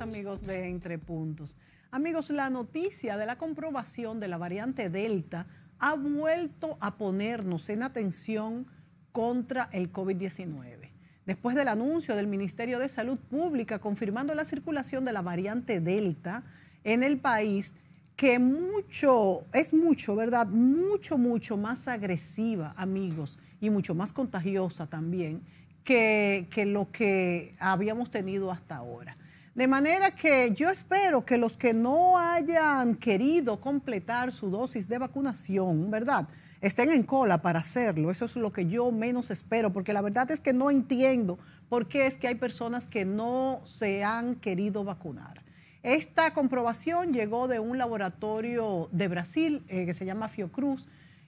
amigos de Entre Puntos. Amigos, la noticia de la comprobación de la variante Delta ha vuelto a ponernos en atención contra el COVID-19. Después del anuncio del Ministerio de Salud Pública confirmando la circulación de la variante Delta en el país, que mucho, es mucho, ¿verdad? Mucho, mucho más agresiva, amigos, y mucho más contagiosa también que lo que habíamos tenido hasta ahora. De manera que yo espero que los que no hayan querido completar su dosis de vacunación, ¿verdad? Estén en cola para hacerlo. Eso es lo que yo menos espero, porque la verdad es que no entiendo por qué es que hay personas que no se han querido vacunar. Esta comprobación llegó de un laboratorio de Brasil eh, que se llama Fiocruz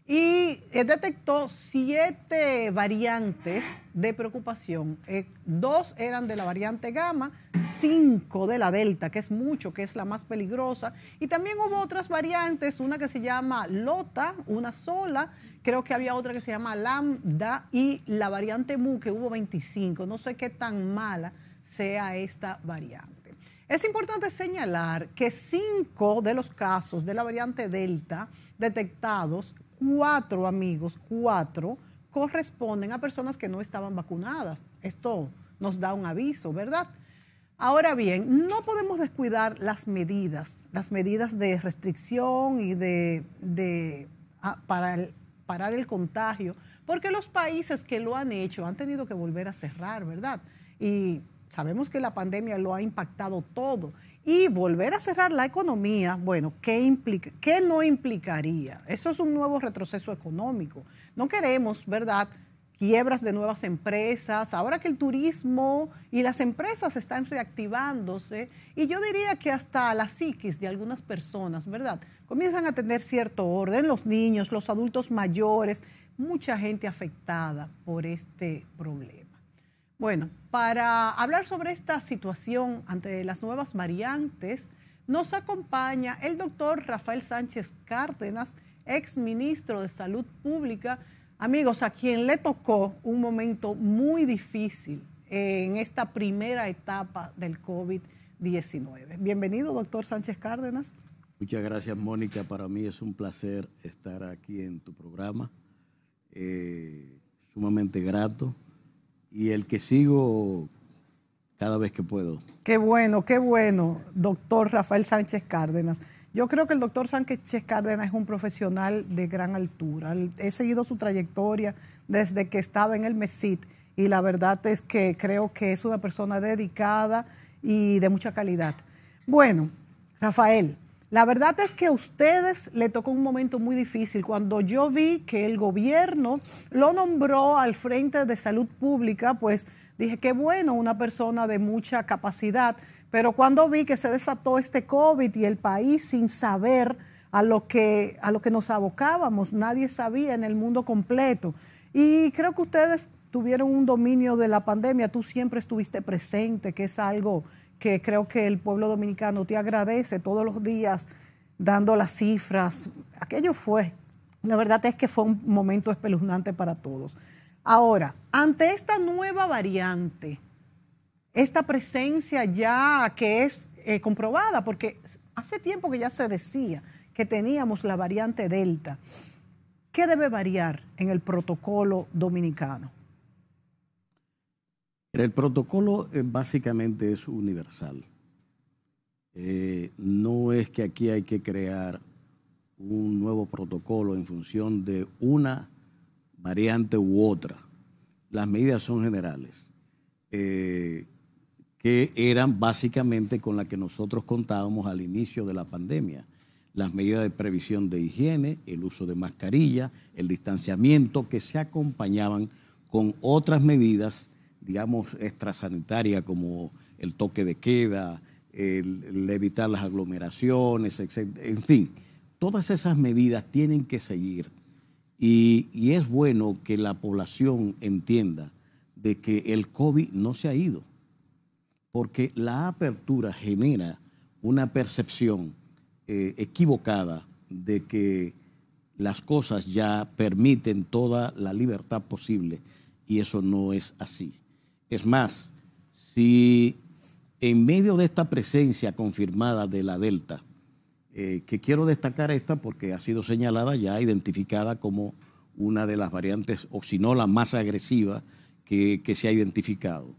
y eh, detectó siete variantes de preocupación. Eh, dos eran de la variante gamma, cinco de la delta, que es mucho, que es la más peligrosa. Y también hubo otras variantes, una que se llama lota, una sola, creo que había otra que se llama lambda y la variante mu, que hubo 25. No sé qué tan mala sea esta variante. Es importante señalar que cinco de los casos de la variante delta detectados cuatro amigos, cuatro, corresponden a personas que no estaban vacunadas. Esto nos da un aviso, ¿verdad? Ahora bien, no podemos descuidar las medidas, las medidas de restricción y de, ah, para parar el contagio, porque los países que lo han hecho han tenido que volver a cerrar, ¿verdad? Y sabemos que la pandemia lo ha impactado todo y volver a cerrar la economía, bueno, ¿qué, implica, no implicaría? Eso es un nuevo retroceso económico. No queremos, ¿verdad? quiebras de nuevas empresas, ahora que el turismo y las empresas están reactivándose, y yo diría que hasta la psiquis de algunas personas, ¿verdad? Comienzan a tener cierto orden, los niños, los adultos mayores, mucha gente afectada por este problema. Bueno, para hablar sobre esta situación ante las nuevas variantes, nos acompaña el doctor Rafael Sánchez Cárdenas, ex ministro de Salud Pública, amigos, a quien le tocó un momento muy difícil en esta primera etapa del COVID-19. Bienvenido, doctor Sánchez Cárdenas. Muchas gracias, Mónica. Para mí es un placer estar aquí en tu programa. Eh, sumamente grato y el que sigo cada vez que puedo. Qué bueno, qué bueno, doctor Rafael Sánchez Cárdenas. Yo creo que el doctor Sánchez Cárdenas es un profesional de gran altura. He seguido su trayectoria desde que estaba en el MESIT y la verdad es que creo que es una persona dedicada y de mucha calidad. Bueno, Rafael, la verdad es que a ustedes le tocó un momento muy difícil cuando yo vi que el gobierno lo nombró al frente de salud pública, pues dije qué bueno, una persona de mucha capacidad, pero cuando vi que se desató este COVID y el país sin saber a lo que a lo que nos abocábamos, nadie sabía en el mundo completo. Y creo que ustedes tuvieron un dominio de la pandemia, tú siempre estuviste presente, que es algo que creo que el pueblo dominicano te agradece todos los días dando las cifras. Aquello fue, la verdad es que fue un momento espeluznante para todos. Ahora, ante esta nueva variante, esta presencia ya que es eh, comprobada, porque hace tiempo que ya se decía que teníamos la variante Delta, ¿qué debe variar en el protocolo dominicano? El protocolo eh, básicamente es universal. Eh, no es que aquí hay que crear un nuevo protocolo en función de una variante u otra. Las medidas son generales, eh, que eran básicamente con las que nosotros contábamos al inicio de la pandemia. Las medidas de previsión de higiene, el uso de mascarilla, el distanciamiento, que se acompañaban con otras medidas digamos, extrasanitaria como el toque de queda, el, evitar las aglomeraciones, etc. en fin, todas esas medidas tienen que seguir. Y, es bueno que la población entienda de que el COVID no se ha ido, porque la apertura genera una percepción eh, equivocada de que las cosas ya permiten toda la libertad posible y eso no es así. Es más, si en medio de esta presencia confirmada de la Delta, eh, que quiero destacar esta porque ha sido señalada ya, identificada como una de las variantes, o si no la más agresiva que, se ha identificado.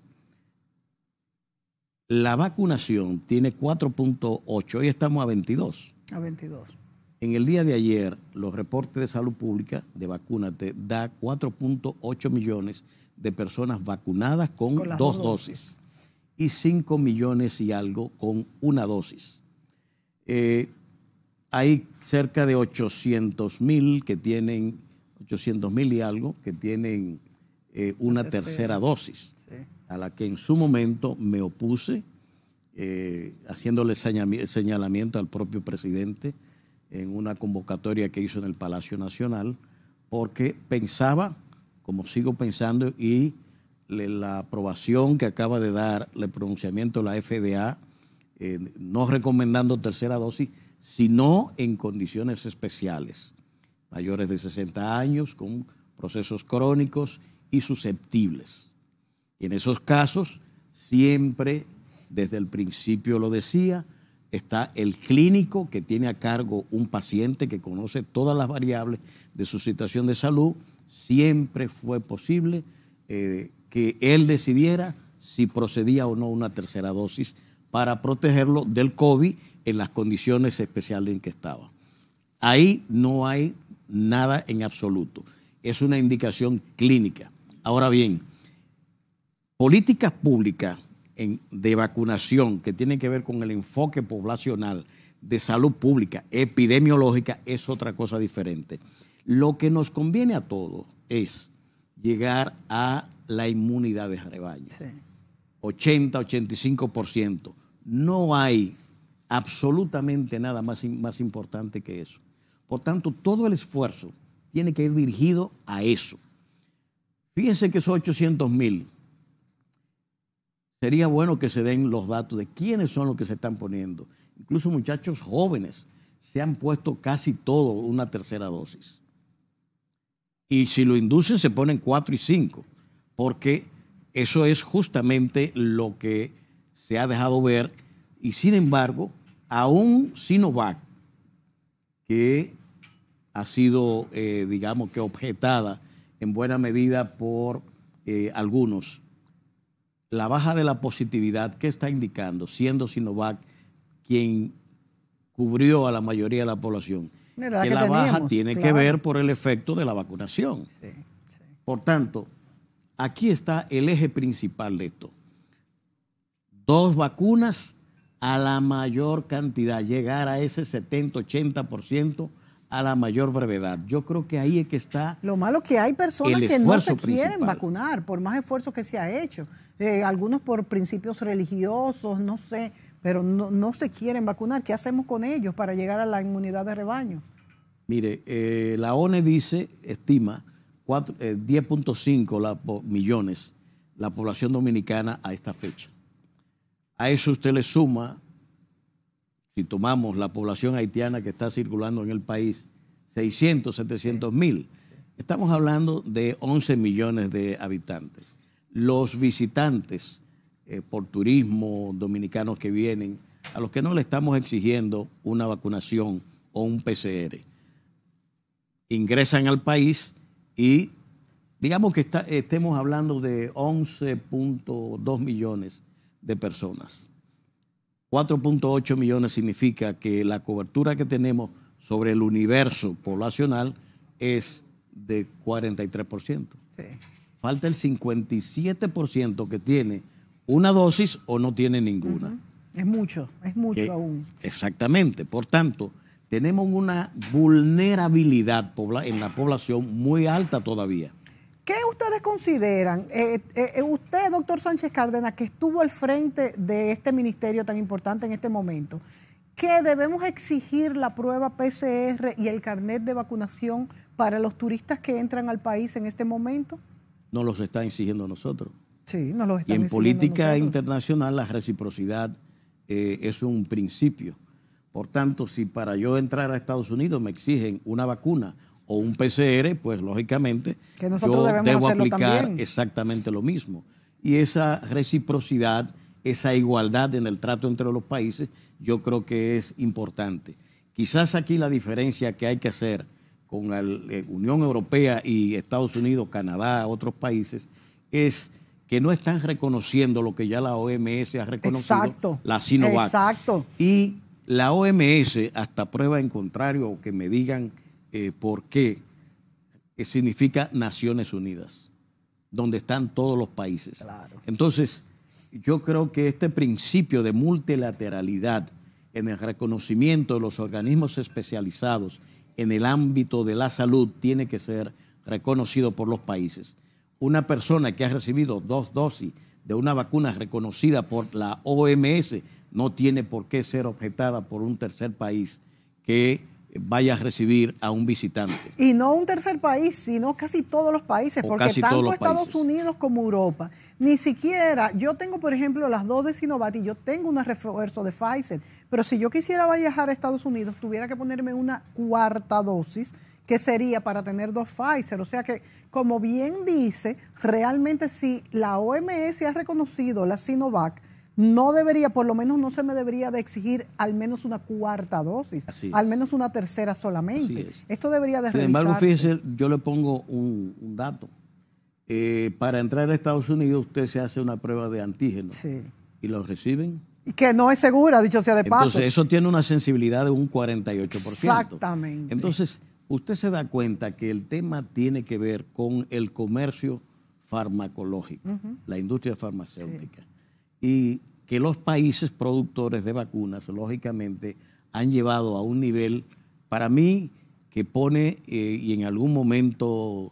La vacunación tiene 4.8, hoy estamos a 22. A 22. En el día de ayer, los reportes de salud pública de te da 4.8 millones de personas vacunadas con, dos, dosis. y 5 millones y algo con una dosis. Eh, hay cerca de 800 mil que tienen, 800 mil y algo que tienen eh, una tercera, dosis, a la que en su momento me opuse, eh, haciéndole señalamiento al propio presidente en una convocatoria que hizo en el Palacio Nacional, porque pensaba como sigo pensando, y la aprobación que acaba de dar el pronunciamiento de la FDA, eh, no recomendando tercera dosis, sino en condiciones especiales, mayores de 60 años, con procesos crónicos y susceptibles. Y en esos casos, siempre, desde el principio lo decía, está el clínico que tiene a cargo un paciente que conoce todas las variables de su situación de salud siempre fue posible eh, que él decidiera si procedía o no una tercera dosis para protegerlo del COVID en las condiciones especiales en que estaba. Ahí no hay nada en absoluto. Es una indicación clínica. Ahora bien, políticas públicas de vacunación que tienen que ver con el enfoque poblacional de salud pública, epidemiológica, es otra cosa diferente. Lo que nos conviene a todos es llegar a la inmunidad de rebaño. 80, 85%. No hay absolutamente nada más, más importante que eso. Por tanto, todo el esfuerzo tiene que ir dirigido a eso. Fíjense que esos 800 mil, sería bueno que se den los datos de quiénes son los que se están poniendo. Incluso muchachos jóvenes se han puesto casi todo una tercera dosis y si lo inducen se ponen 4 y 5, porque eso es justamente lo que se ha dejado ver. Y sin embargo, aún Sinovac, que ha sido, eh, digamos que, objetada en buena medida por eh, algunos, la baja de la positividad, que está indicando? Siendo Sinovac quien cubrió a la mayoría de la población, baja tiene que ver por el efecto de la vacunación. Por tanto, aquí está el eje principal de esto. Dos vacunas a la mayor cantidad, llegar a ese 70-80% a la mayor brevedad. Yo creo que ahí es que está. Lo malo que hay personas que no se quieren vacunar, por más esfuerzo que se ha hecho. Eh, algunos por principios religiosos, no sé, pero no, se quieren vacunar. ¿Qué hacemos con ellos para llegar a la inmunidad de rebaño? Mire, eh, la ONE dice, estima, 10.5 eh, millones la población dominicana a esta fecha. A eso usted le suma, si tomamos la población haitiana que está circulando en el país, 600, 700 mil. Estamos hablando de 11 millones de habitantes. Los visitantes eh, por turismo, dominicanos que vienen, a los que no le estamos exigiendo una vacunación o un PCR. Ingresan al país y digamos que estemos hablando de 11.2 millones de personas. 4.8 millones significa que la cobertura que tenemos sobre el universo poblacional es de 43%. Falta el 57% que tiene una dosis o no tiene ninguna. Es mucho, es mucho eh, aún. Exactamente. Por tanto, tenemos una vulnerabilidad en la población muy alta todavía. ¿Qué ustedes consideran? Eh, eh, usted, doctor Sánchez Cárdenas, que estuvo al frente de este ministerio tan importante en este momento, ¿qué debemos exigir la prueba PCR y el carnet de vacunación para los turistas que entran al país en este momento? No los está exigiendo nosotros y en política internacional la reciprocidad eh, es un principio. Por tanto, si para yo entrar a Estados Unidos me exigen una vacuna o un PCR, pues lógicamente yo debo aplicar exactamente lo mismo. Y esa reciprocidad, esa igualdad en el trato entre los países, yo creo que es importante. Quizás aquí la diferencia que hay que hacer con la eh, Unión Europea y Estados Unidos, Canadá, otros países, es que no están reconociendo lo que ya la OMS ha reconocido, la Sinovac. Exacto. Y la OMS, hasta prueba en contrario o que me digan eh, por qué, eh, significa Naciones Unidas, donde están todos los países. Claro. Entonces, yo creo que este principio de multilateralidad en el reconocimiento de los organismos especializados en el ámbito de la salud tiene que ser reconocido por los países una persona que ha recibido dos dosis de una vacuna reconocida por la OMS no tiene por qué ser objetada por un tercer país que vaya a recibir a un visitante. Y no un tercer país, sino casi todos los países, porque tanto Estados Unidos como Europa, ni siquiera, yo tengo por ejemplo las dos de Sinovac y yo tengo un refuerzo de Pfizer, pero si yo quisiera viajar a Estados Unidos, tuviera que ponerme una cuarta dosis que sería para tener dos Pfizer. O sea que, como bien dice, realmente si la OMS ha reconocido la Sinovac, no debería, por lo menos no se me debería de exigir al menos una cuarta dosis, al menos una tercera solamente. Esto debería de Sin embargo, fíjese, yo le pongo un, dato. Eh, para entrar a Estados Unidos usted se hace una prueba de antígeno sí. y lo reciben. que no es segura, dicho sea de paso. Entonces eso tiene una sensibilidad de un 48%. Exactamente. Entonces, usted se da cuenta que el tema tiene que ver con el comercio farmacológico, la industria farmacéutica, y que los países productores de vacunas, lógicamente, han llevado a un nivel, para mí, que pone, eh, y en algún momento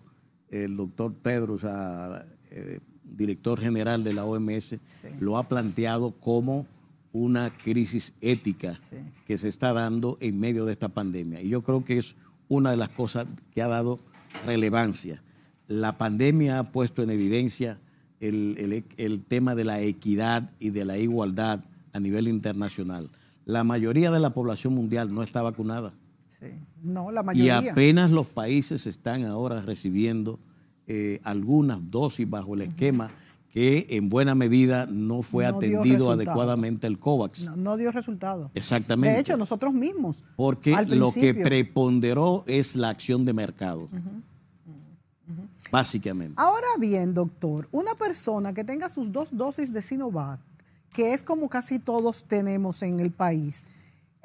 el doctor Pedro, ah, eh, director general de la OMS, lo ha planteado como una crisis ética que se está dando en medio de esta pandemia. Y yo creo que es una de las cosas que ha dado relevancia. La pandemia ha puesto en evidencia el, tema de la equidad y de la igualdad a nivel internacional. La mayoría de la población mundial no está vacunada. Sí. No, la mayoría. Y apenas los países están ahora recibiendo eh, algunas dosis bajo el esquema que en buena medida no fue atendido adecuadamente el COVAX. No, dio resultado. Exactamente. De hecho, nosotros mismos. Porque lo que preponderó es la acción de mercado. Básicamente. Ahora bien, doctor, una persona que tenga sus dos dosis de Sinovac, que es como casi todos tenemos en el país,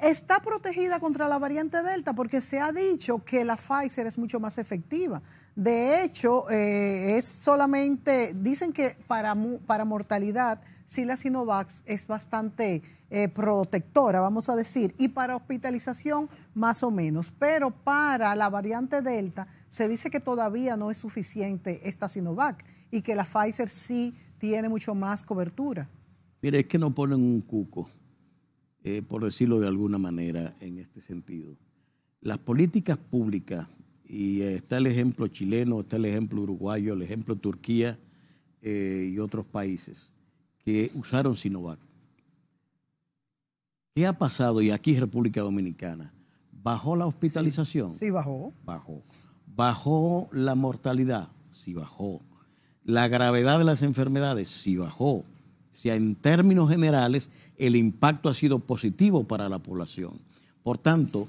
está protegida contra la variante Delta porque se ha dicho que la Pfizer es mucho más efectiva. De hecho, eh, es solamente, dicen que para, para mortalidad, sí la Sinovac es bastante eh, protectora, vamos a decir, y para hospitalización más o menos, pero para la variante Delta se dice que todavía no es suficiente esta Sinovac y que la Pfizer sí tiene mucho más cobertura. Mire, es que no ponen un cuco eh, por decirlo de alguna manera, en este sentido. Las políticas públicas, y está el ejemplo chileno, está el ejemplo uruguayo, el ejemplo Turquía eh, y otros países que usaron Sinovac. ¿Qué ha pasado? Y aquí República Dominicana, ¿bajó la hospitalización? Sí, sí bajó. Bajó. ¿Bajó la mortalidad? Sí, bajó. ¿La gravedad de las enfermedades? Sí, bajó. O sea, en términos generales, el impacto ha sido positivo para la población. Por tanto,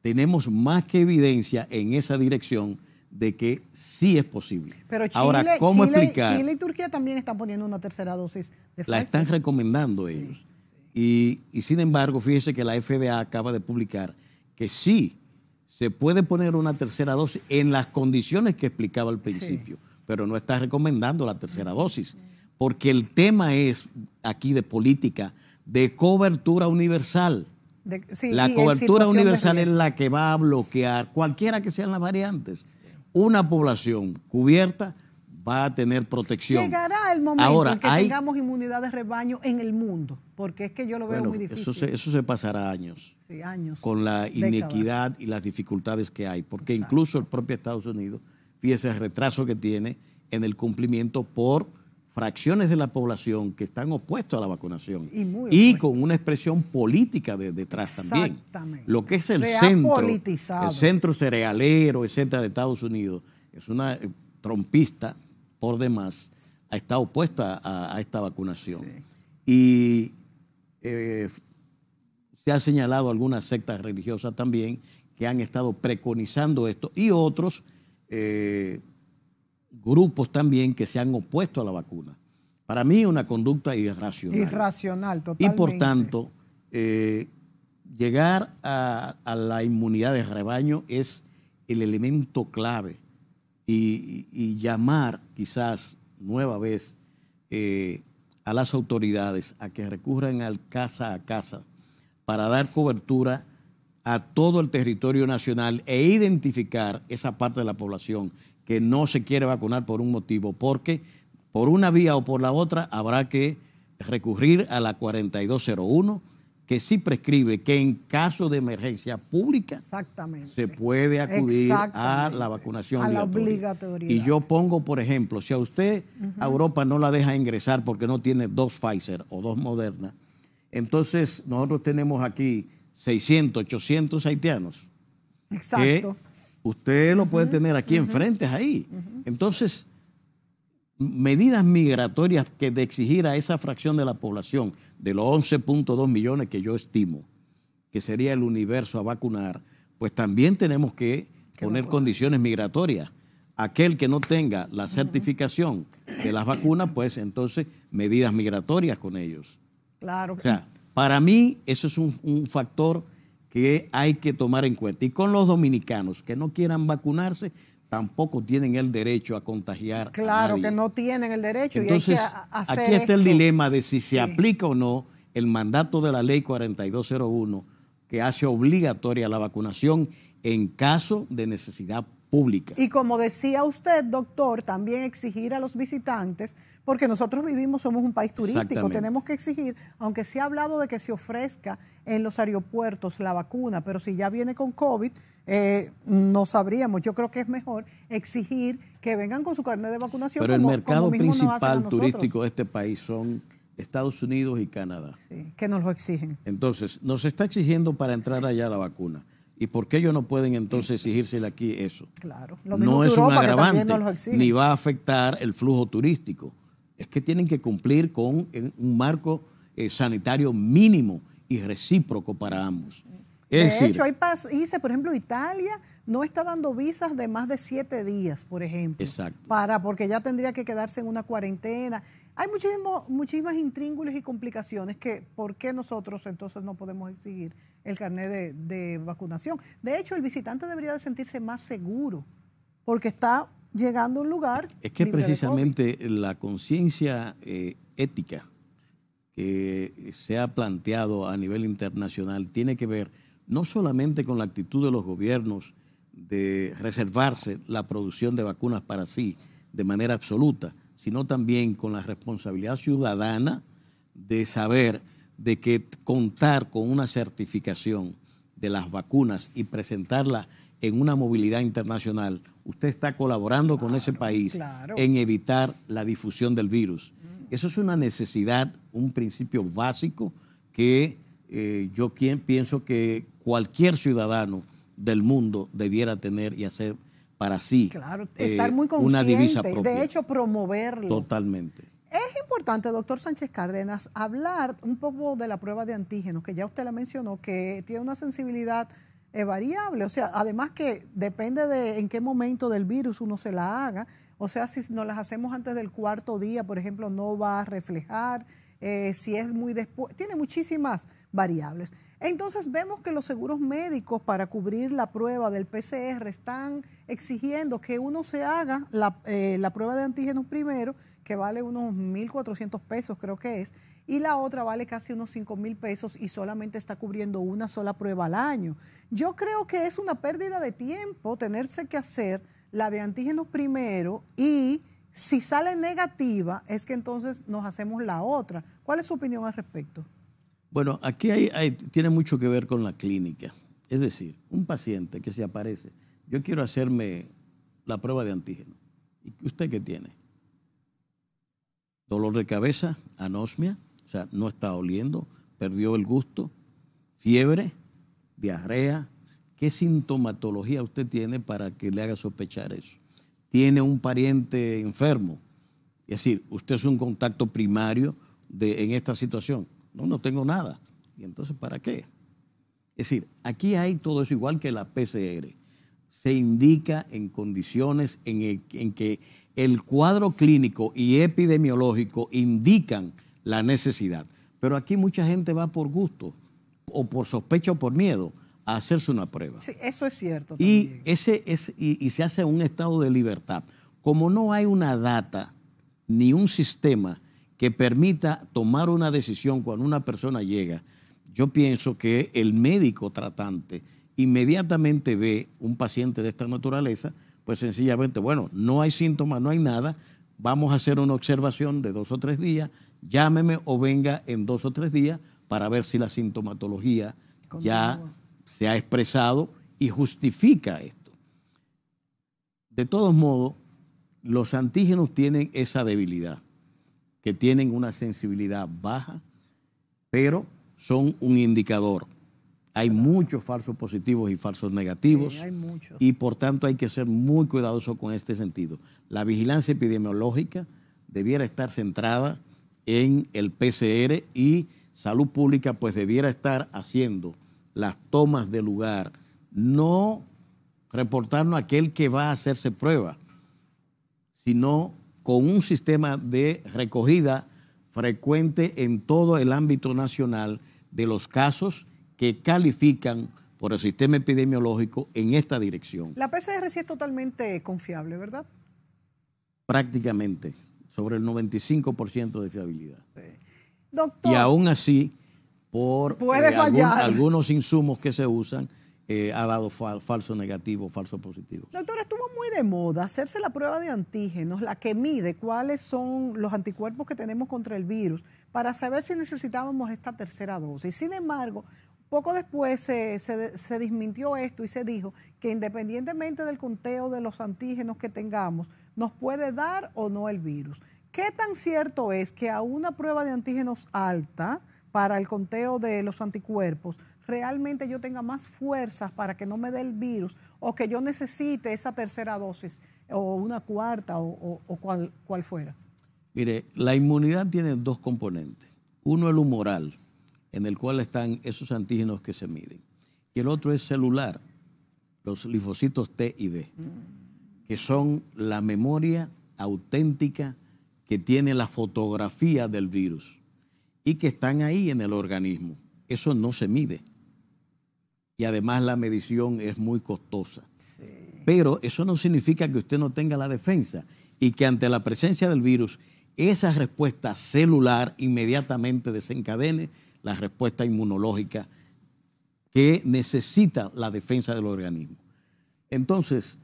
tenemos más que evidencia en esa dirección de que sí es posible. Pero Chile, Ahora, explicar? y Turquía también están poniendo una tercera dosis de La están recomendando ellos. Y, sin embargo, fíjese que la FDA acaba de publicar que sí se puede poner una tercera dosis en las condiciones que explicaba al principio, pero no está recomendando la tercera mm. dosis, porque el tema es aquí de política de cobertura universal. la cobertura universal es la que va a bloquear, cualquiera que sean las variantes, una población cubierta va a tener protección. Llegará el momento Ahora, en que tengamos inmunidad de rebaño en el mundo, porque es que yo lo veo muy difícil. Eso se, pasará años. años. Con la inequidad y las dificultades que hay, porque incluso el propio Estados Unidos, fíjese el retraso que tiene en el cumplimiento por fracciones de la población que están opuestos a la vacunación y, con una expresión política detrás detrás Exactamente. también. Lo que es el Se centro, el centro cerealero, etcétera, de Estados Unidos, es una eh, trompista por demás, ha está opuesta a, esta vacunación. Y eh, se ha señalado algunas sectas religiosas también que han estado preconizando esto y otros eh, grupos también que se han opuesto a la vacuna. Para mí es una conducta irracional. Irracional, totalmente. Y por tanto, eh, llegar a, la inmunidad de rebaño es el elemento clave y, llamar quizás nueva vez eh, a las autoridades a que recurran al casa a casa para dar cobertura a todo el territorio nacional e identificar esa parte de la población que no se quiere vacunar por un motivo, porque por una vía o por la otra habrá que recurrir a la 4201 que sí prescribe que en caso de emergencia pública se puede acudir a la vacunación a la obligatoriedad. Y yo pongo, por ejemplo, si a usted a Europa no la deja ingresar porque no tiene dos Pfizer o dos Moderna, entonces nosotros tenemos aquí 600, 800 haitianos Exacto. Usted lo puede tener aquí enfrente, ahí. Entonces, medidas migratorias que de exigir a esa fracción de la población, de los 11.2 millones que yo estimo, que sería el universo a vacunar, pues también tenemos que poner condiciones migratorias. Aquel que no tenga la certificación de las vacunas, pues entonces medidas migratorias con ellos. Claro. que sea, para mí eso es un, un factor que hay que tomar en cuenta. Y con los dominicanos que no quieran vacunarse, tampoco tienen el derecho a contagiar. Claro que no tienen el derecho. y hay que hacer aquí está el dilema de si se aplica o no el mandato de la ley 4201 que hace obligatoria la vacunación en caso de necesidad pública. Y como decía usted, doctor, también exigir a los visitantes porque nosotros vivimos, somos un país turístico, tenemos que exigir, aunque se ha hablado de que se ofrezca en los aeropuertos la vacuna, pero si ya viene con COVID, eh, no sabríamos. Yo creo que es mejor exigir que vengan con su carnet de vacunación. Pero el mercado principal turístico de este país son Estados Unidos y Canadá. que nos lo exigen. Entonces, nos está exigiendo para entrar allá la vacuna. ¿Y por qué ellos no pueden entonces exigirse de aquí eso? Claro, no es un agravante, ni va a afectar el flujo turístico es que tienen que cumplir con un marco eh, sanitario mínimo y recíproco para ambos. de hecho, hay países, por ejemplo, Italia no está dando visas de más de siete días, por ejemplo. Para, porque ya tendría que quedarse en una cuarentena. Hay muchísimos, muchísimas intríngulos y complicaciones que, ¿por qué nosotros entonces no podemos exigir el carnet de, de vacunación? De hecho, el visitante debería de sentirse más seguro porque está llegando a un lugar. Es que precisamente la conciencia eh, ética que se ha planteado a nivel internacional tiene que ver no solamente con la actitud de los gobiernos de reservarse la producción de vacunas para sí de manera absoluta, sino también con la responsabilidad ciudadana de saber de que contar con una certificación de las vacunas y presentarla en una movilidad internacional usted está colaborando con ese país en evitar la difusión del virus. Mm. Eso es una necesidad, un principio básico que eh, yo quien pienso que cualquier ciudadano del mundo debiera tener y hacer para sí. Claro, estar eh, muy consciente, de hecho promoverlo. Totalmente. Es importante, doctor Sánchez Cárdenas, hablar un poco de la prueba de antígenos, que ya usted la mencionó, que tiene una sensibilidad es variable. O sea, además que depende de en qué momento del virus uno se la haga. O sea, si nos las hacemos antes del cuarto día, por ejemplo, no va a reflejar. Eh, si es muy después, tiene muchísimas variables. Entonces vemos que los seguros médicos para cubrir la prueba del PCR están exigiendo que uno se haga la, eh, la prueba de antígenos primero, que vale unos 1.400 pesos creo que es, y la otra vale casi unos 5 mil pesos y solamente está cubriendo una sola prueba al año. Yo creo que es una pérdida de tiempo tenerse que hacer la de antígenos primero y si sale negativa es que entonces nos hacemos la otra. ¿Cuál es su opinión al respecto? Bueno, aquí hay, tiene mucho que ver con la clínica. Es decir, un paciente que se aparece, yo quiero hacerme la prueba de antígeno. ¿Y usted qué tiene? Dolor de cabeza, anosmia, o sea, no está oliendo, perdió el gusto, fiebre, diarrea. ¿Qué sintomatología usted tiene para que le haga sospechar eso? ¿Tiene un pariente enfermo? Es decir, usted es un contacto primario de, en esta situación. No, no tengo nada. ¿Y entonces para qué? Es decir, aquí hay todo eso igual que la PCR. Se indica en condiciones en, en que el cuadro clínico y epidemiológico indican la necesidad. Pero aquí mucha gente va por gusto o por sospecha o por miedo a hacerse una prueba. Sí, eso es cierto. Y, ese es, y se hace un estado de libertad. Como no hay una data ni un sistema que permita tomar una decisión cuando una persona llega, yo pienso que el médico tratante inmediatamente ve un paciente de esta naturaleza, pues sencillamente, bueno, no hay síntomas, no hay nada, vamos a hacer una observación de dos o tres días, llámeme o venga en dos o tres días para ver si la sintomatología ya se ha expresado y justifica esto. De todos modos, los antígenos tienen esa debilidad, que tienen una sensibilidad baja, pero son un indicador. Hay muchos falsos positivos y falsos negativos. Y por tanto hay que ser muy cuidadoso con este sentido. La vigilancia epidemiológica debiera estar centrada en el PCR y salud pública pues debiera estar haciendo las tomas de lugar, no reportarnos a aquel que va a hacerse prueba, sino con un sistema de recogida frecuente en todo el ámbito nacional de los casos que califican por el sistema epidemiológico en esta dirección. La PCR sí es totalmente confiable, ¿verdad? Prácticamente, sobre el 95% de fiabilidad. Doctor, y aún así, por eh, algunos insumos que se usan, eh, ha dado falso negativo, falso positivo. Doctora, estuvo muy de moda hacerse la prueba de antígenos, la que mide cuáles son los anticuerpos que tenemos contra el virus, para saber si necesitábamos esta tercera dosis. Sin embargo, poco después se, desmintió esto y se dijo que independientemente del conteo de los antígenos que tengamos, nos puede dar o no el virus. ¿Qué tan cierto es que a una prueba de antígenos alta para el conteo de los anticuerpos realmente yo tenga más fuerzas para que no me dé el virus o que yo necesite esa tercera dosis o una cuarta o, cual, cual fuera? Mire, la inmunidad tiene dos componentes. Uno, el humoral en el cual están esos antígenos que se miden. Y el otro es celular, los linfocitos T y B, que son la memoria auténtica que tiene la fotografía del virus y que están ahí en el organismo. Eso no se mide. Y además la medición es muy costosa. Pero eso no significa que usted no tenga la defensa y que ante la presencia del virus, esa respuesta celular inmediatamente desencadene la respuesta inmunológica que necesita la defensa del organismo. Entonces,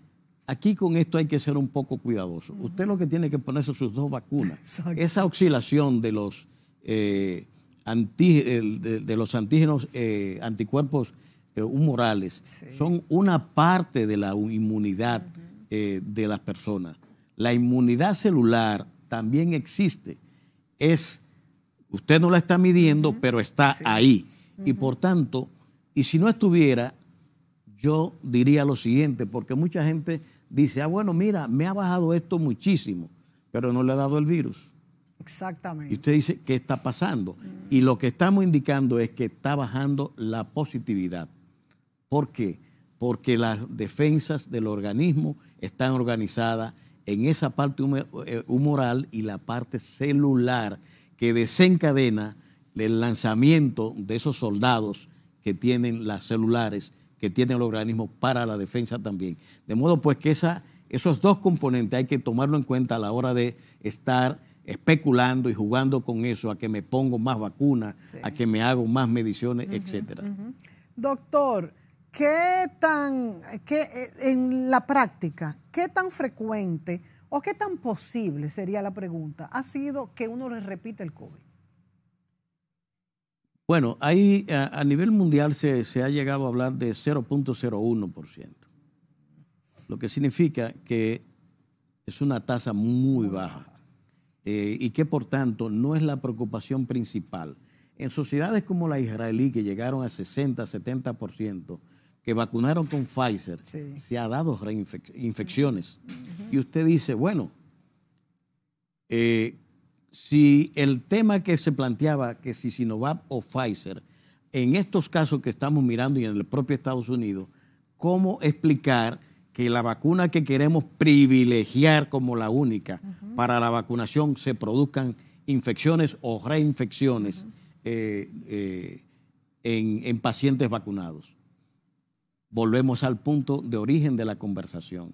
aquí con esto hay que ser un poco cuidadoso. Usted lo que tiene que ponerse sus dos vacunas. Esa oscilación de los, eh, los antígenos, eh, anticuerpos eh, humorales, son una parte de la inmunidad de las personas. La inmunidad celular también existe. Es Usted no la está midiendo, pero está ahí. Y por tanto, y si no estuviera, yo diría lo siguiente, porque mucha gente dice, ah, bueno, mira, me ha bajado esto muchísimo, pero no le ha dado el virus. Exactamente. Y usted dice, ¿qué está pasando? Y lo que estamos indicando es que está bajando la positividad. ¿Por qué? Porque las defensas del organismo están organizadas en esa parte eh, humoral y la parte celular que desencadena el lanzamiento de esos soldados que tienen las celulares, que tienen los organismos para la defensa también. De modo pues que esa, esos dos componentes hay que tomarlo en cuenta a la hora de estar especulando y jugando con eso, a que me pongo más vacunas, a que me hago más mediciones, etc. etcétera. Doctor, ¿qué tan, eh, en la práctica, qué tan frecuente ¿O qué tan posible sería la pregunta? ¿Ha sido que uno le repita el COVID? Bueno, ahí eh, a, nivel mundial se, ha llegado a hablar de 0.01%, lo que significa que es una tasa muy baja eh, y que por tanto no es la preocupación principal. En sociedades como la israelí, que llegaron a 60, 70%, que vacunaron con Pfizer se ha dado infecciones. Y usted dice, bueno, eh, si el tema que se planteaba, que si Sinovac o Pfizer, en estos casos que estamos mirando y en el propio Estados Unidos, ¿cómo explicar que la vacuna que queremos privilegiar como la única para la vacunación se produzcan infecciones o reinfecciones eh, eh, en pacientes vacunados? volvemos al punto de origen de la conversación.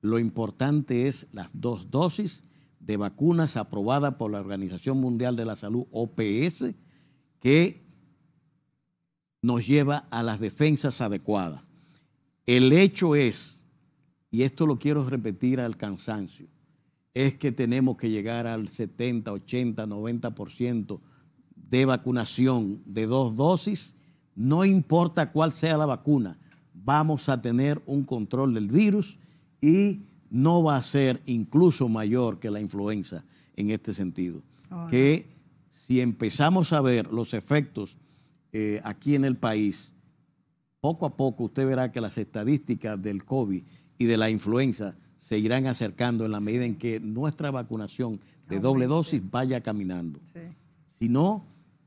Lo importante es las dos dosis de vacunas aprobadas por la Organización Mundial de la Salud, OPS, que nos lleva a las defensas adecuadas. El hecho es, y esto lo quiero repetir al cansancio, es que tenemos que llegar al 70, 80, 90% de vacunación de dos dosis no importa cuál sea la vacuna, vamos a tener un control del virus y no va a ser incluso mayor que la influenza en este sentido. Que si empezamos a ver los efectos eh, aquí en el país, poco a poco usted verá que las estadísticas del COVID y de la influenza se irán acercando en la medida en que nuestra vacunación de doble dosis vaya caminando. Si no,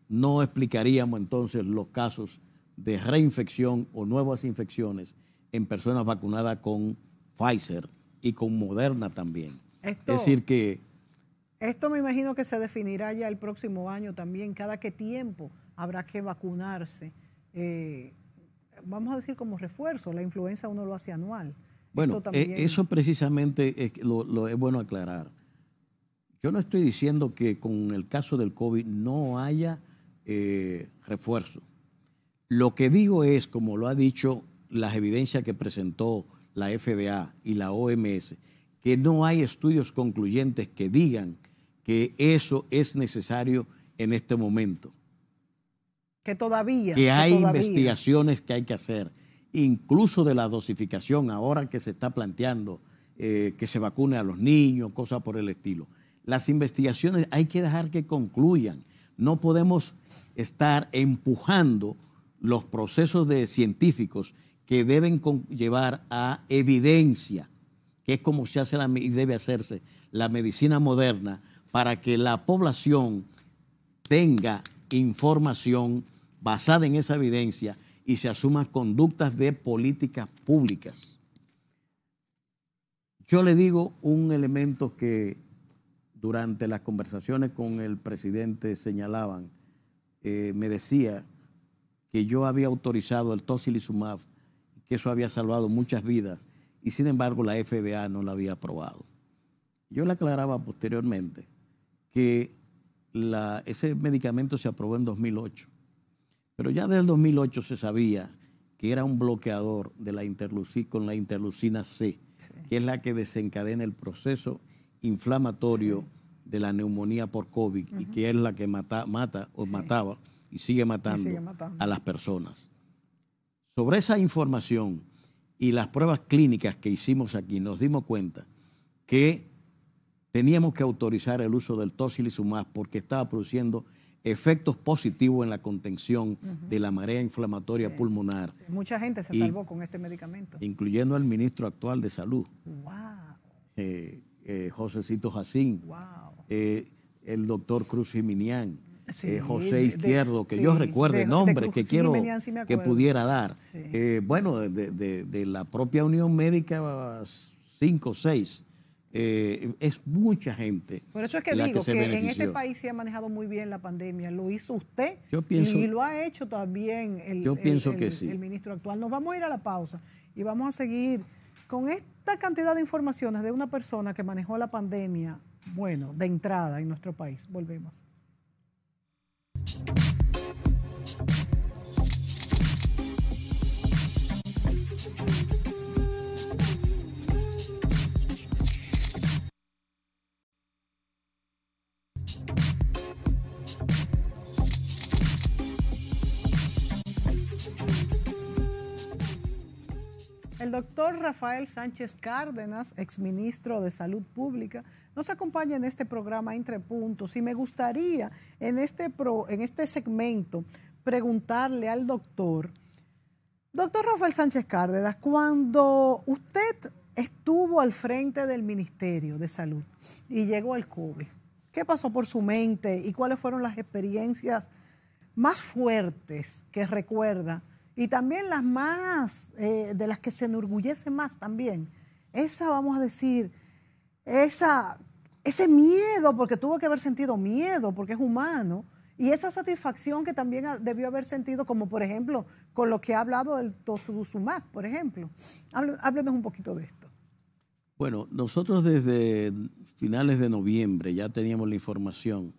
no explicaríamos entonces los casos de reinfección o nuevas infecciones en personas vacunadas con Pfizer y con Moderna también. Esto, es decir que... Esto me imagino que se definirá ya el próximo año también, cada qué tiempo habrá que vacunarse. Eh, vamos a decir como refuerzo, la influenza uno lo hace anual. Bueno, eh, eso precisamente lo, es bueno aclarar. Yo no estoy diciendo que con el caso del COVID no haya eh, refuerzo. Lo que digo es, como lo ha dicho las evidencias que presentó la FDA y la OMS, que no hay estudios concluyentes que digan que eso es necesario en este momento. Que todavía. Que hay investigaciones que hay que hacer, incluso de la dosificación, ahora que se está planteando eh, que se vacune a los niños, cosas por el estilo. Las investigaciones hay que dejar que concluyan no podemos estar empujando los procesos de científicos que deben llevar a evidencia, que es como se hace la, y debe hacerse la medicina moderna, para que la población tenga información basada en esa evidencia y se asuman conductas de políticas públicas. Yo le digo un elemento que durante las conversaciones con el presidente señalaban, eh, me decía que yo había autorizado el tocilizumab, que eso había salvado muchas vidas, y sin embargo la FDA no la había aprobado. Yo le aclaraba posteriormente que ese medicamento se aprobó en 2008, pero ya desde el 2008 se sabía que era un bloqueador de la interlucina, con la interlucina C, que es la que desencadena el proceso inflamatorio de la neumonía por COVID, y que es la que mata, mata o mataba y sigue, matando a las personas. Sobre esa información y las pruebas clínicas que hicimos aquí, nos dimos cuenta que teníamos que autorizar el uso del tocilizumab porque estaba produciendo efectos positivos en la contención de la marea inflamatoria pulmonar. Mucha gente se salvó con este medicamento. Incluyendo al ministro actual de Salud. José eh, Josecito Jacín, eh, el doctor Cruz Jiminián, eh, José Izquierdo, que yo recuerde el nombre que quiero que pudiera dar. bueno, de, la propia Unión Médica, cinco o seis. es mucha gente. Por eso es que digo que, en este país se ha manejado muy bien la pandemia. Lo hizo usted yo pienso, y lo ha hecho también el ministro actual. Nos vamos a ir a la pausa y vamos a seguir con esta cantidad de informaciones de una persona que manejó la pandemia, bueno, de entrada en nuestro país, volvemos. doctor Rafael Sánchez Cárdenas, exministro de Salud Pública, nos acompaña en este programa Entre Puntos y me gustaría en este, pro, en este segmento preguntarle al doctor, doctor Rafael Sánchez Cárdenas, cuando usted estuvo al frente del Ministerio de Salud y llegó al COVID, ¿qué pasó por su mente y cuáles fueron las experiencias más fuertes que recuerda? y también las más, eh, de las que se enorgullece más también. Esa, vamos a decir, esa, ese miedo, porque tuvo que haber sentido miedo, porque es humano, y esa satisfacción que también debió haber sentido, como por ejemplo con lo que ha hablado el Tosubusumac, por ejemplo. Háblenos un poquito de esto. Bueno, nosotros desde finales de noviembre ya teníamos la información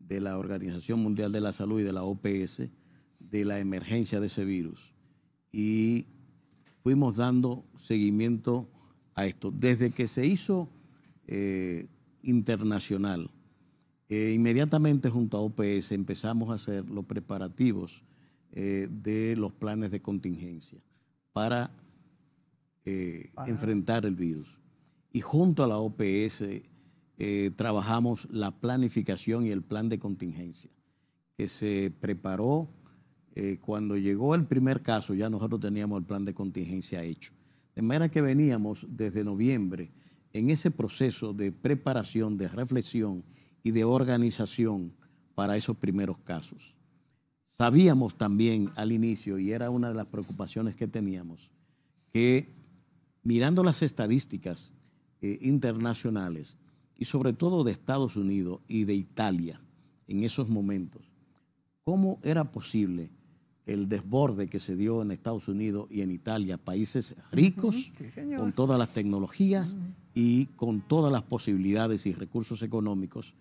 de la Organización Mundial de la Salud y de la OPS de la emergencia de ese virus y fuimos dando seguimiento a esto. Desde que se hizo eh, internacional, eh, inmediatamente junto a OPS empezamos a hacer los preparativos eh, de los planes de contingencia para, para, enfrentar el virus. Y junto a la OPS trabajamos la planificación y el plan de contingencia que se preparó eh, cuando llegó el primer caso, ya nosotros teníamos el plan de contingencia hecho. De manera que veníamos desde noviembre en ese proceso de preparación, de reflexión y de organización para esos primeros casos. Sabíamos también al inicio, y era una de las preocupaciones que teníamos, que mirando las estadísticas eh, internacionales y sobre todo de Estados Unidos y de Italia en esos momentos, ¿cómo era posible el desborde que se dio en Estados Unidos y en Italia, países ricos, con todas las tecnologías y con todas las posibilidades y recursos económicos,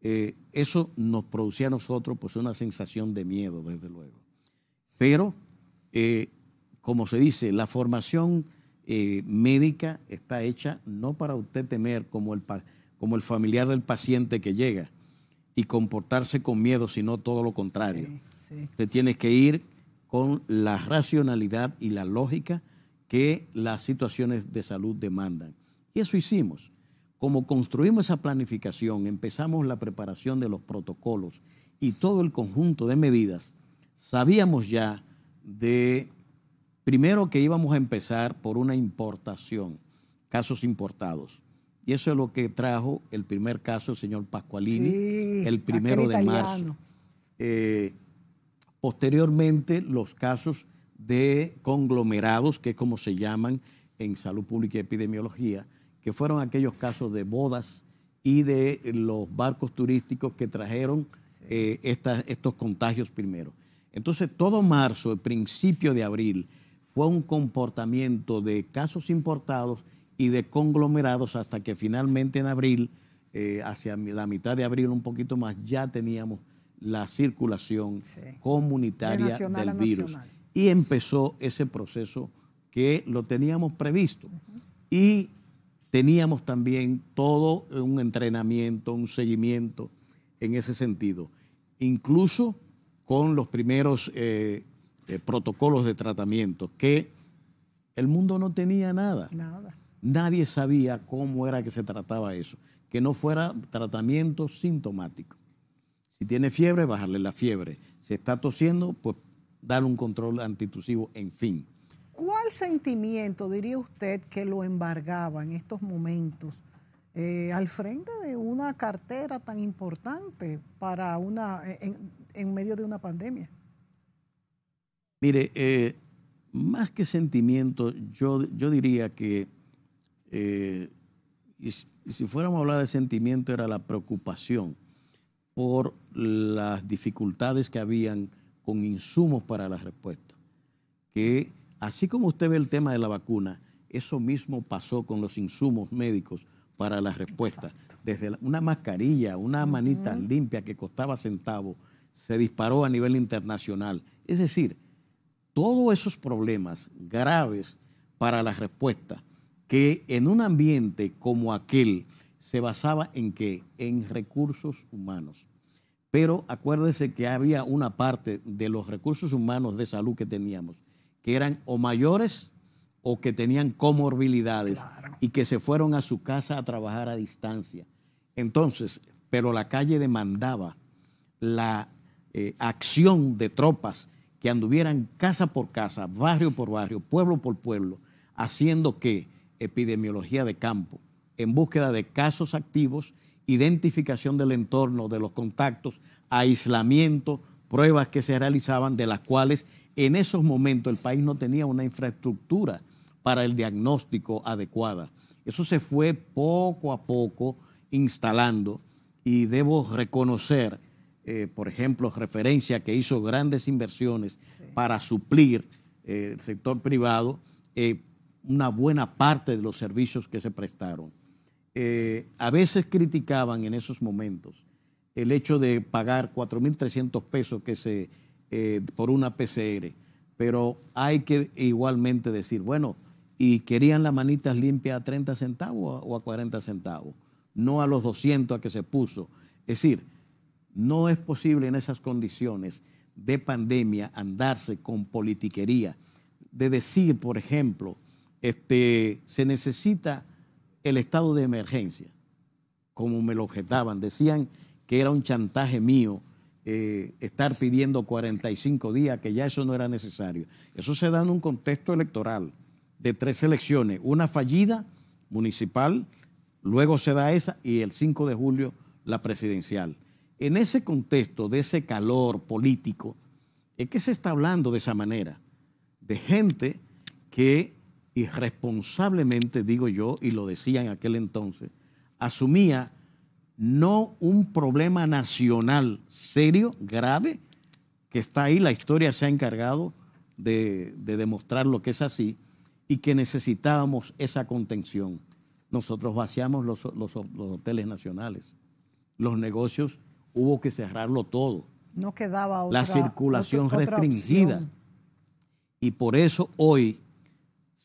eh, eso nos producía a nosotros pues, una sensación de miedo, desde luego. Pero, eh, como se dice, la formación eh, médica está hecha no para usted temer como el, como el familiar del paciente que llega, y comportarse con miedo, sino todo lo contrario. Usted tiene que ir con la racionalidad y la lógica que las situaciones de salud demandan. Y eso hicimos. Como construimos esa planificación, empezamos la preparación de los protocolos y todo el conjunto de medidas, sabíamos ya de, primero que íbamos a empezar por una importación, casos importados. Y eso es lo que trajo el primer caso del señor Pascualini, el primero de marzo. Eh, posteriormente, los casos de conglomerados, que es como se llaman en salud pública y epidemiología, que fueron aquellos casos de bodas y de los barcos turísticos que trajeron eh, estos contagios primero. Entonces, todo marzo, el principio de abril, fue un comportamiento de casos importados y de conglomerados hasta que finalmente en abril, eh, hacia la mitad de abril un poquito más, ya teníamos la circulación comunitaria del virus. Y empezó ese proceso que lo teníamos previsto. Y teníamos también todo un entrenamiento, un seguimiento en ese sentido. Incluso con los primeros eh, eh, protocolos de tratamiento, que el mundo no tenía nada. Nada nadie sabía cómo era que se trataba eso, que no fuera tratamiento sintomático. Si tiene fiebre, bajarle la fiebre. Si está tosiendo, pues darle un control antitusivo, en fin. ¿Cuál sentimiento diría usted que lo embargaba en estos momentos eh, al frente de una cartera tan importante para una eh, en, medio de una pandemia? Mire, eh, más que sentimiento, yo, yo diría que eh, y, si fuéramos a hablar de sentimiento era la preocupación por las dificultades que habían con insumos para la respuesta. Que así como usted ve el tema de la vacuna, eso mismo pasó con los insumos médicos para las respuestas Desde una mascarilla, una manita limpia que costaba centavos, se disparó a nivel internacional. Es decir, todos esos problemas graves para las respuestas que en un ambiente como aquel se basaba en qué? En recursos humanos. Pero acuérdese que había una parte de los recursos humanos de salud que teníamos, que eran o mayores o que tenían comorbilidades y que se fueron a su casa a trabajar a distancia. Entonces, pero la calle demandaba la eh, acción de tropas que anduvieran casa por casa, barrio por barrio, pueblo por pueblo, haciendo que epidemiología de campo, en búsqueda de casos activos, identificación del entorno, de los contactos, aislamiento, pruebas que se realizaban, de las cuales en esos momentos el país no tenía una infraestructura para el diagnóstico adecuada. Eso se fue poco a poco instalando y debo reconocer, eh, por ejemplo, referencia que hizo grandes inversiones para suplir eh, el sector privado, eh, una buena parte de los servicios que se prestaron. Eh, a veces criticaban en esos momentos el hecho de pagar 4.300 pesos que se, eh, por una PCR, pero hay que igualmente decir, bueno, y querían las manitas limpias a 30 centavos o a 40 centavos, no a los 200 a que se puso. Es decir, no es posible en esas condiciones de pandemia andarse con politiquería, de decir, por ejemplo, este, se necesita el estado de emergencia, como me lo objetaban. Decían que era un chantaje mío eh, estar pidiendo 45 días, que ya eso no era necesario. Eso se da en un contexto electoral de tres elecciones, una fallida municipal, luego se da esa y el 5 de julio la presidencial. En ese contexto de ese calor político, es que se está hablando de esa manera, de gente que y responsablemente, digo yo, y lo decía en aquel entonces, asumía no un problema nacional serio, grave, que está ahí, la historia se ha encargado de, demostrar lo que es así, y que necesitábamos esa contención. Nosotros vaciamos los, hoteles nacionales, los negocios hubo que cerrarlo todo. No quedaba otra, La circulación restringida. Y por eso hoy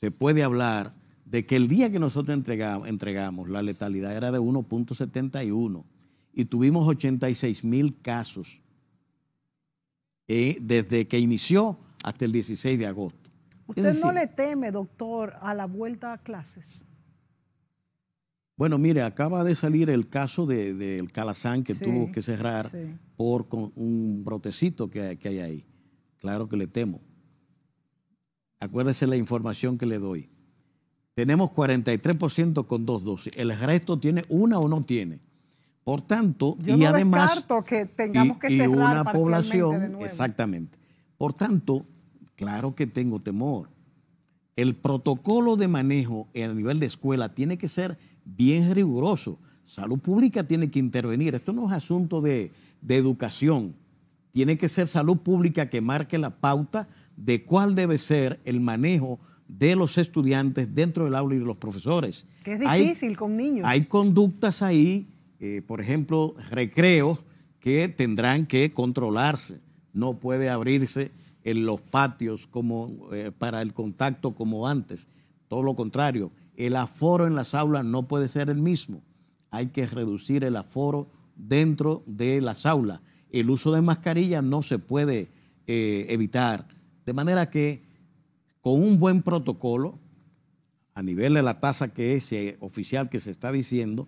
se puede hablar de que el día que nosotros entregamos, la letalidad era de 1.71 y tuvimos 86 mil casos eh, desde que inició hasta el 16 de agosto. ¿Usted no le teme, doctor, a la vuelta a clases? Bueno, mire, acaba de salir el caso del de, Calazán que tuvo que cerrar por un brotecito que hay ahí. Claro que le temo. Acuérdese la información que le doy. Tenemos 43% con dos dosis. El resto tiene una o no tiene. Por tanto, y además. que tengamos que una población. Exactamente. Por tanto, claro que tengo temor. El protocolo de manejo a nivel de escuela tiene que ser bien riguroso. Salud pública tiene que intervenir. Esto no es asunto de, de educación. Tiene que ser salud pública que marque la pauta de cuál debe ser el manejo de los estudiantes dentro del aula y de los profesores. es difícil con niños. Hay conductas ahí, eh, por ejemplo, recreos que tendrán que controlarse. No puede abrirse en los patios como eh, para el contacto como antes. Todo lo contrario, el aforo en las aulas no puede ser el mismo. Hay que reducir el aforo dentro de las aulas. El uso de mascarilla no se puede eh, evitar de manera que con un buen protocolo, a nivel de la tasa que es eh, oficial que se está diciendo,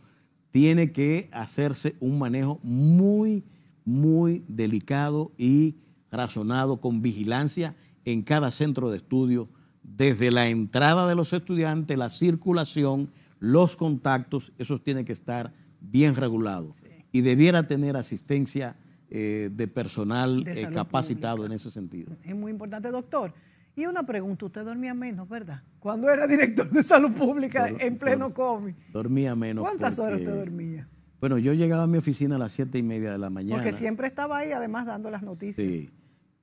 tiene que hacerse un manejo muy, muy delicado y razonado con vigilancia en cada centro de estudio, desde la entrada de los estudiantes, la circulación, los contactos, eso tiene que estar bien regulado y debiera tener asistencia eh, de personal eh, capacitado en ese sentido. Es muy importante, doctor. Y una pregunta, usted dormía menos, ¿verdad? Cuando era director de salud pública en pleno COVID. Dormía menos. ¿Cuántas horas usted dormía? Bueno, yo llegaba a mi oficina a las siete y media de la mañana. Porque siempre estaba ahí, además dando las noticias. Sí.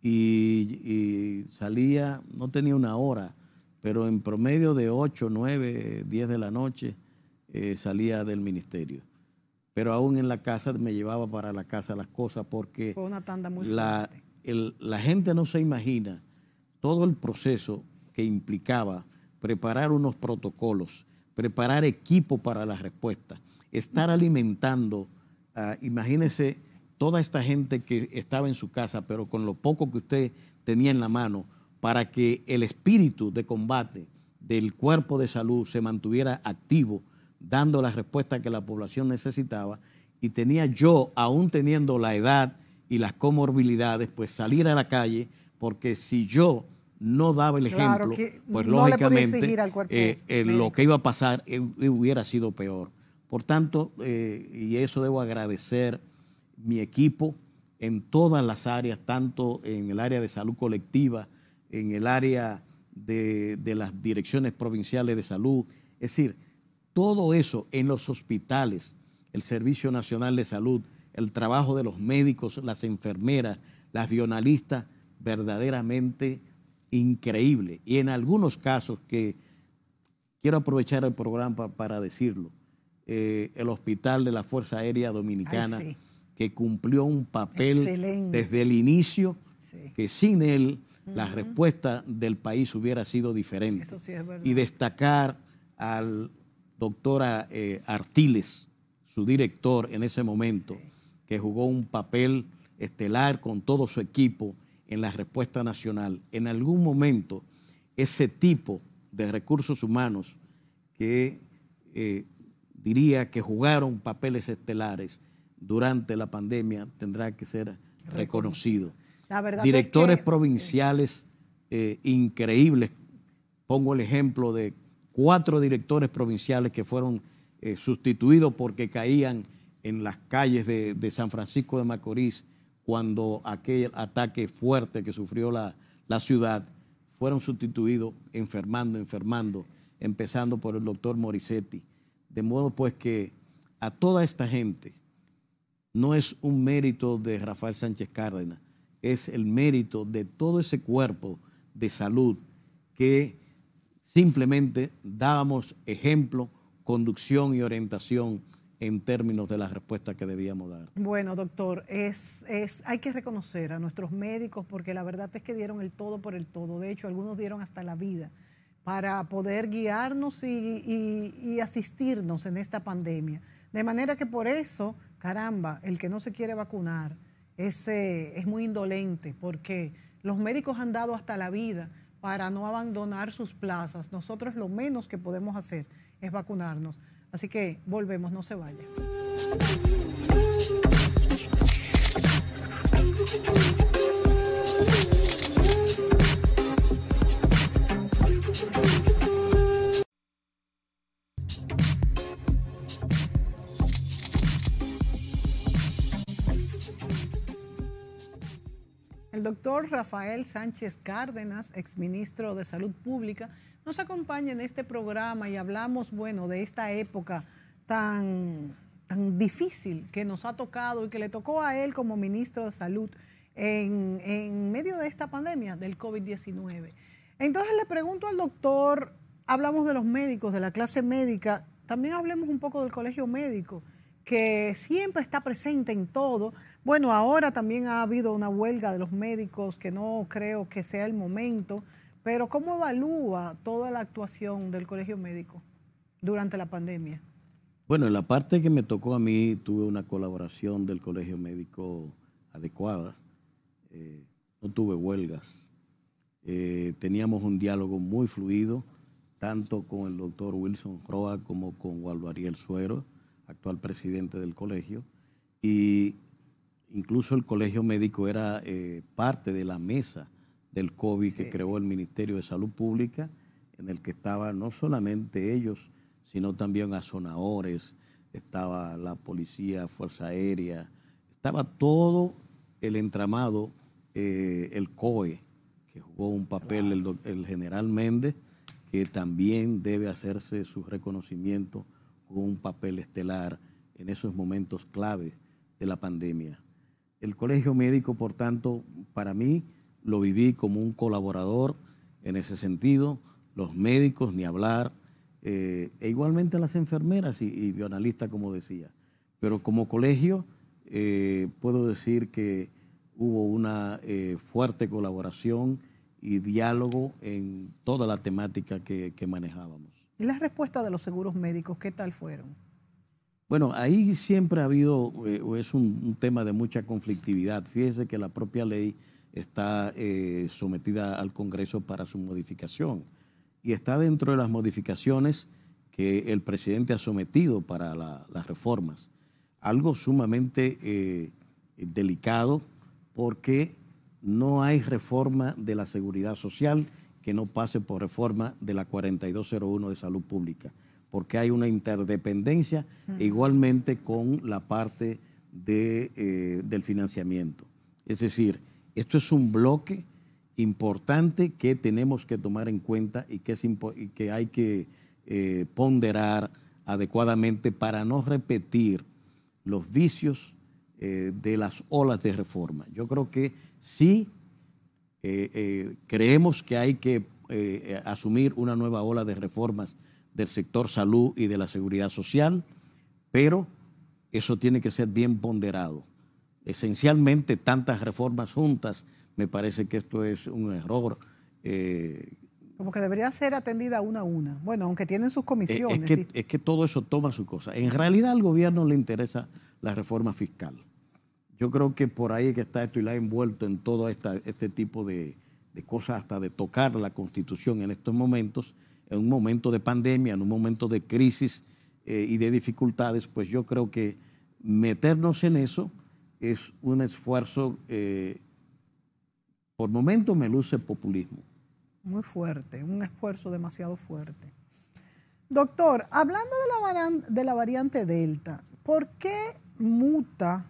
Y, y salía, no tenía una hora, pero en promedio de 8, 9, 10 de la noche eh, salía del ministerio pero aún en la casa me llevaba para la casa las cosas porque la, gente no se imagina todo el proceso que implicaba preparar unos protocolos, preparar equipo para las respuestas, estar alimentando, uh, ah, imagínense toda esta gente que estaba en su casa, pero con lo poco que usted tenía en la mano, para que el espíritu de combate del cuerpo de salud se mantuviera activo dando la respuesta que la población necesitaba y tenía yo, aún teniendo la edad y las comorbilidades, pues salir a la calle, porque si yo no daba el ejemplo, pues lógicamente eh, eh, lo que iba a pasar eh, hubiera sido peor. Por tanto, y eso debo agradecer mi equipo en todas las áreas, tanto en el área de salud colectiva, en el área de, de las direcciones provinciales de salud. Es decir, todo eso en los hospitales, el Servicio Nacional de Salud, el trabajo de los médicos, las enfermeras, las bionalistas, verdaderamente increíble. Y en algunos casos que quiero aprovechar el programa para, decirlo, eh, el Hospital de la Fuerza Aérea Dominicana, que cumplió un papel desde el inicio, que sin él la respuesta del país hubiera sido diferente. Eso sí es y destacar al doctora eh, Artiles, su director en ese momento, que jugó un papel estelar con todo su equipo en la respuesta nacional. En algún momento, ese tipo de recursos humanos que eh, diría que jugaron papeles estelares durante la pandemia tendrá que ser reconocido. Directores eh, provinciales increíbles. Pongo el ejemplo de cuatro directores provinciales que fueron eh, sustituidos porque caían en las calles de, San Francisco de Macorís cuando aquel ataque fuerte que sufrió la, la ciudad, fueron sustituidos enfermando, enfermando, empezando por el doctor Morissetti. De modo pues que a toda esta gente no es un mérito de Rafael Sánchez Cárdenas, es el mérito de todo ese cuerpo de salud que Simplemente dábamos ejemplo, conducción y orientación en términos de la respuesta que debíamos dar. Bueno, doctor, es, hay que reconocer a nuestros médicos porque la verdad es que dieron el todo por el todo. De hecho, algunos dieron hasta la vida para poder guiarnos y, y asistirnos en esta pandemia. De manera que por eso, caramba, el que no se quiere vacunar ese, es muy indolente porque los médicos han dado hasta la vida para no abandonar sus plazas. Nosotros lo menos que podemos hacer es vacunarnos. Así que volvemos, no se vaya. doctor Rafael Sánchez Cárdenas, exministro de Salud Pública, nos acompaña en este programa y hablamos, bueno, de esta época tan, tan difícil que nos ha tocado y que le tocó a él como ministro de Salud en, en medio de esta pandemia del COVID-19. Entonces le pregunto al doctor, hablamos de los médicos, de la clase médica, también hablemos un poco del colegio médico que siempre está presente en todo. Bueno, ahora también ha habido una huelga de los médicos que no creo que sea el momento, pero ¿cómo evalúa toda la actuación del Colegio Médico durante la pandemia? Bueno, en la parte que me tocó a mí tuve una colaboración del Colegio Médico adecuada, eh, no tuve huelgas, eh, teníamos un diálogo muy fluido, tanto con el doctor Wilson Roa como con Waldo Suero actual presidente del colegio, y incluso el colegio médico era eh, parte de la mesa del COVID que creó el Ministerio de Salud Pública, en el que estaban no solamente ellos, sino también azonadores, estaba la policía, Fuerza Aérea, estaba todo el entramado, eh, el COE, que jugó un papel el, el general Méndez, que también debe hacerse su reconocimiento un papel estelar en esos momentos clave de la pandemia. El colegio médico, por tanto, para mí lo viví como un colaborador en ese sentido, los médicos ni hablar, eh, e igualmente las enfermeras y, bioanalistas, como decía. Pero como colegio eh, puedo decir que hubo una eh, fuerte colaboración y diálogo en toda la temática que manejábamos. ¿Y las respuestas de los seguros médicos qué tal fueron? Bueno, ahí siempre ha habido, eh, o es un, tema de mucha conflictividad. Fíjese que la propia ley está eh, sometida al Congreso para su modificación y está dentro de las modificaciones que el presidente ha sometido para las reformas. Algo sumamente eh, delicado porque no hay reforma de la seguridad social que no pase por reforma de la 4201 de salud pública, porque hay una interdependencia igualmente con la parte de, eh, del financiamiento. Es decir, esto es un bloque importante que tenemos que tomar en cuenta y que, que hay que eh, ponderar adecuadamente para no repetir los vicios eh, de las olas de reforma. Yo creo que sí eh, eh, creemos que hay que eh, asumir una nueva ola de reformas del sector salud y de la seguridad social, pero eso tiene que ser bien ponderado. Esencialmente, tantas reformas juntas, me parece que esto es un error. Como que debería ser atendida una a una. Bueno, aunque tienen sus comisiones. Es que, es que todo eso toma su cosa. En realidad al gobierno le interesa la reforma fiscal yo creo que por ahí que está esto y la ha envuelto en todo este tipo de, cosas, hasta de tocar la Constitución en estos momentos, en un momento de pandemia, en un momento de crisis eh, y de dificultades, pues yo creo que meternos en eso es un esfuerzo, eh, por momento me luce populismo. Muy fuerte, un esfuerzo demasiado fuerte. Doctor, hablando de la variante Delta, ¿por qué muta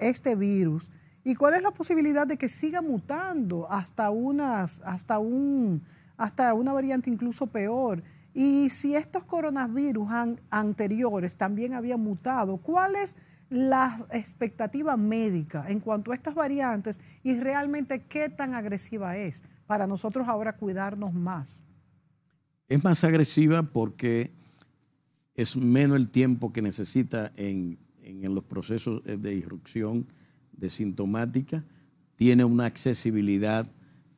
este virus y cuál es la posibilidad de que siga mutando hasta, unas, hasta, un, hasta una variante incluso peor. Y si estos coronavirus anteriores también habían mutado, ¿cuál es la expectativa médica en cuanto a estas variantes y realmente qué tan agresiva es para nosotros ahora cuidarnos más? Es más agresiva porque es menos el tiempo que necesita en en los procesos de irrupción de sintomática, tiene una accesibilidad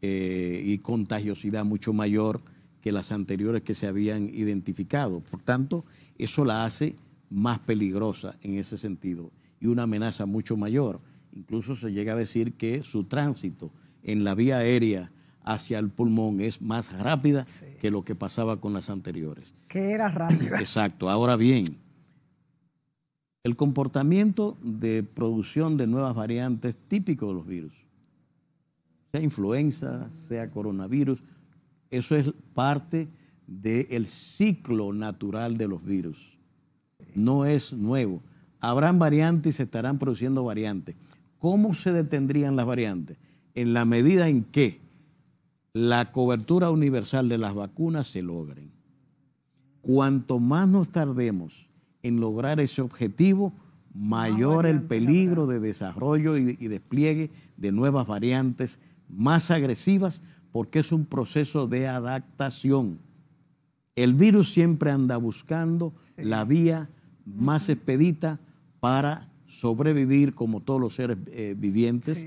eh, y contagiosidad mucho mayor que las anteriores que se habían identificado. Por tanto, eso la hace más peligrosa en ese sentido y una amenaza mucho mayor. Incluso se llega a decir que su tránsito en la vía aérea hacia el pulmón es más rápida que lo que pasaba con las anteriores. Que era rápida. Exacto. Ahora bien, el comportamiento de producción de nuevas variantes típico de los virus, sea influenza, sea coronavirus, eso es parte del ciclo natural de los virus. No es nuevo. Habrán variantes y se estarán produciendo variantes. ¿Cómo se detendrían las variantes? En la medida en que la cobertura universal de las vacunas se logren. Cuanto más nos tardemos, en lograr ese objetivo, mayor el peligro de desarrollo y, despliegue de nuevas variantes más agresivas porque es un proceso de adaptación. El virus siempre anda buscando la vía más expedita para sobrevivir como todos los seres eh, vivientes,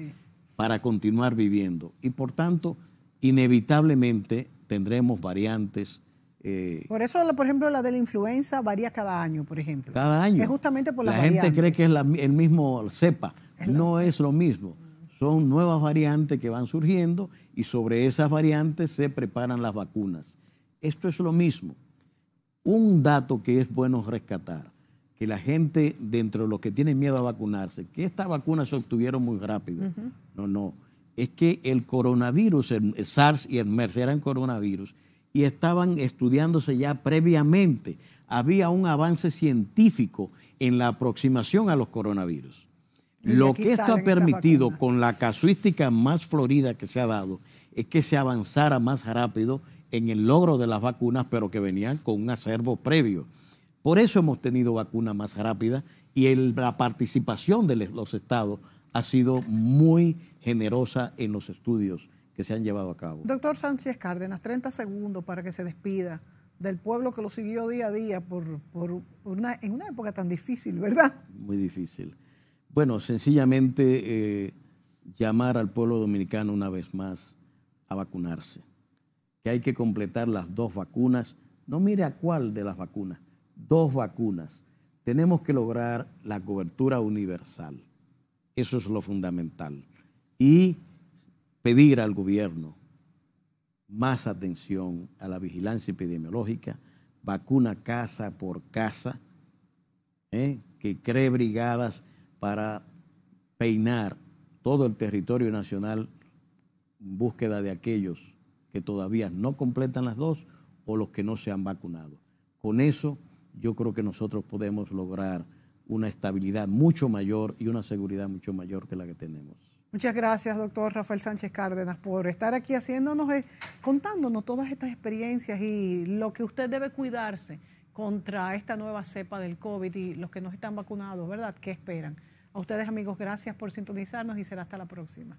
para continuar viviendo. Y por tanto, inevitablemente tendremos variantes eh, por eso, por ejemplo, la de la influenza varía cada año, por ejemplo. Cada año. justamente por la gente cree que es el mismo cepa. no es lo mismo. Son nuevas variantes que van surgiendo y sobre esas variantes se preparan las vacunas. Esto es lo mismo. Un dato que es bueno rescatar, que la gente dentro de los que tienen miedo a vacunarse, que estas vacunas se obtuvieron muy rápido. No, no. Es que el coronavirus, el SARS y el MERS eran coronavirus y estaban estudiándose ya previamente. Había un avance científico en la aproximación a los coronavirus. Lo que esto ha permitido con la casuística más florida que se ha dado es que se avanzara más rápido en el logro de las vacunas, pero que venían con un acervo previo. Por eso hemos tenido vacunas más rápidas y la participación de los estados ha sido muy generosa en los estudios que se han llevado a cabo. Doctor Sánchez Cárdenas, 30 segundos para que se despida del pueblo que lo siguió día a día por, una, en una época tan difícil, ¿verdad? Muy difícil. Bueno, sencillamente eh, llamar al pueblo dominicano una vez más a vacunarse, que hay que completar las dos vacunas. No mire a cuál de las vacunas, dos vacunas. Tenemos que lograr la cobertura universal. Eso es lo fundamental. Y pedir al gobierno más atención a la vigilancia epidemiológica, vacuna casa por casa, ¿eh? que cree brigadas para peinar todo el territorio nacional en búsqueda de aquellos que todavía no completan las dos o los que no se han vacunado. Con eso yo creo que nosotros podemos lograr una estabilidad mucho mayor y una seguridad mucho mayor que la que tenemos. Muchas gracias, doctor Rafael Sánchez Cárdenas, por estar aquí haciéndonos, eh, contándonos todas estas experiencias y lo que usted debe cuidarse contra esta nueva cepa del COVID y los que no están vacunados, ¿verdad? ¿Qué esperan? A ustedes, amigos, gracias por sintonizarnos y será hasta la próxima.